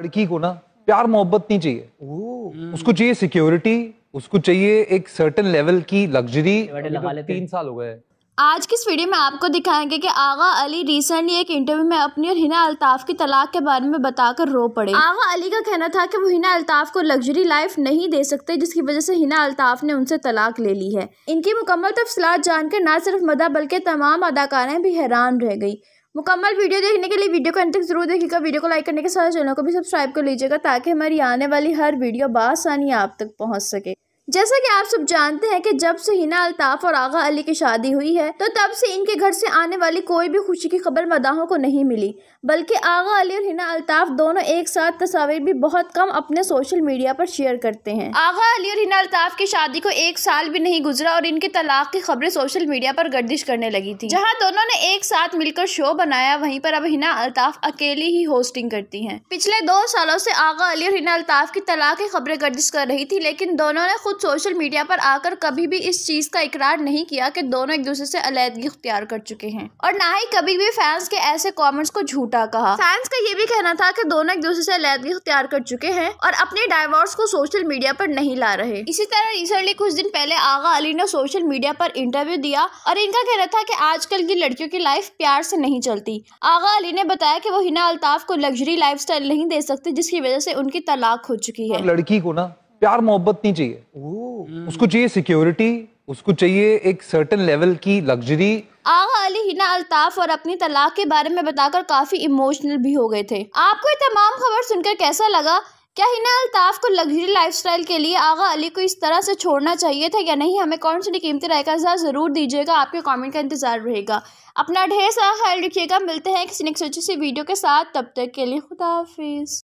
लड़की को ना प्यार मोहब्बत नहीं चाहिए उसको चाहिए सिक्योरिटी उसको चाहिए एक सर्टन लेवल की लग्जरी तो तीन साल हो गए आज की इस वीडियो में आपको दिखाएंगे कि आगा अली रिसेंटली एक इंटरव्यू में अपनी और हिना अल्ताफ की तलाक के बारे में बताकर रो पड़े आगा अली का कहना था कि वो हिना अल्ताफ को लग्जरी लाइफ नहीं दे सकते जिसकी वजह से हिना अल्ताफ ने उनसे तलाक ले ली है इनकी मुकम्मल तफसलात जानकर ना सिर्फ मदा बल्कि तमाम अदाकारें भी हैरान रह गई मुकम्मल वीडियो देखने के लिए वीडियो को अंत तक जरूर देखिएगा वीडियो को लाइक करने के साथ चैनल को भी सब्सक्राइब कर लीजिएगा ताकि हमारी आने वाली हर वीडियो बसानी आप तक पहुँच सके जैसा कि आप सब जानते हैं कि जब से हिना अल्ताफ और आगा अली की शादी हुई है तो तब से इनके घर से आने वाली कोई भी खुशी की खबर मदाहों को नहीं मिली बल्कि आगा अली और हिना अल्ताफ दोनों एक साथ तस्वीर भी बहुत कम अपने सोशल मीडिया पर शेयर करते हैं आगा अली और हिना अल्ताफ की शादी को एक साल भी नहीं गुजरा और इनके तलाक की खबरें सोशल मीडिया पर गर्दिश करने लगी थी जहाँ दोनों ने एक साथ मिलकर शो बनाया वहीं पर अब हिना अल्ताफ अकेली ही होस्टिंग करती है पिछले दो सालों से आगा अली और हिना अल्ताफ की तलाक की खबरें गर्दिश कर रही थी लेकिन दोनों ने खुद खुद सोशल मीडिया पर आकर कभी भी इस चीज़ का इकरार नहीं किया कि दोनों एक दूसरे से अलीहदगी अख्तियार कर चुके हैं और ना ही कभी भी फैंस के ऐसे कॉमेंट्स को झूठा कहा फैंस का ये भी कहना था कि दोनों एक दूसरे से अलीहदगी अख्तियार कर चुके हैं और अपने डायवर्स को सोशल मीडिया पर नहीं ला रहे इसी तरह रिसेंटली कुछ दिन पहले आगा अली ने सोशल मीडिया पर इंटरव्यू दिया और इनका कहना था की आजकल की लड़कियों की लाइफ प्यार से नहीं चलती आगा अली ने बताया की वो हिना अल्ताफ को लग्जरी लाइफ नहीं दे सकते जिसकी वजह से उनकी तलाक हो चुकी है लड़की को ना प्यार मोहब्बत नहीं चाहिए उसको चाहिए सिक्योरिटी उसको चाहिए एक सर्टन लेवल की लग्जरी आगा अली हिना अल्ताफ और अपनी तलाक के बारे में बताकर काफी इमोशनल भी हो गए थे आपको ये तमाम खबर सुनकर कैसा लगा क्या हिना अल्ताफ को लग्जरी लाइफस्टाइल के लिए आगा अली को इस तरह से छोड़ना चाहिए था या नहीं हमें कौन सी कीमती राय का जरूर दीजिएगा आपके कमेंट का इंतजार रहेगा अपना ढेर सारा ख्याल रखिएगा मिलते हैं किसी नेक्स्ट अच्छी सी वीडियो के साथ तब तक के लिए खुदाफिज